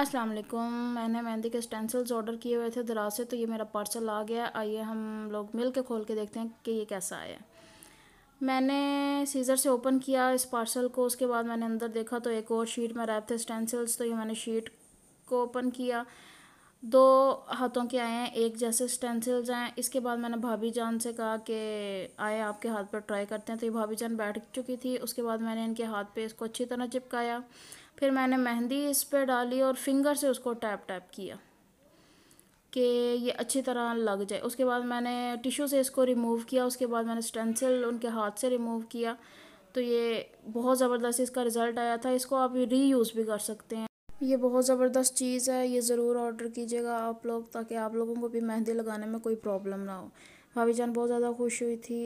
अस्सलाम वालेकुम मैंने मेहंदी के स्टेंसिल्स ऑर्डर किए हुए थे दराज से तो ये मेरा पार्सल आ गया आइए हम लोग मिल के खोल के देखते हैं कि ये कैसा आया मैंने सीज़र से ओपन किया इस पार्सल को उसके बाद मैंने अंदर देखा तो एक और शीट में रैप थे स्टेंसिल्स तो ये मैंने शीट को ओपन किया दो हाथों के आए हैं एक जैसे स्टेंसिल्स हैं इसके बाद मैंने भाभी जान से कहा कि आए आपके हाथ पर ट्राई करते हैं तो ये भाभी जान बैठ चुकी थी उसके बाद मैंने इनके हाथ पे इसको अच्छी तरह चिपकाया फिर मैंने मेहंदी इस पर डाली और फिंगर से उसको टैप टैप किया कि ये अच्छी तरह लग जाए उसके बाद मैंने टिशू से इसको रिमूव किया उसके बाद मैंने स्टेंसिल उनके हाथ से रिमूव किया तो ये बहुत ज़बरदस्त इसका रिज़ल्ट आया था इसको आप रीयूज़ भी कर सकते हैं ये बहुत ज़बरदस्त चीज़ है ये ज़रूर ऑर्डर कीजिएगा आप लोग ताकि आप लोगों को भी मेहंदी लगाने में कोई प्रॉब्लम ना हो भाभी जान बहुत ज़्यादा खुश हुई थी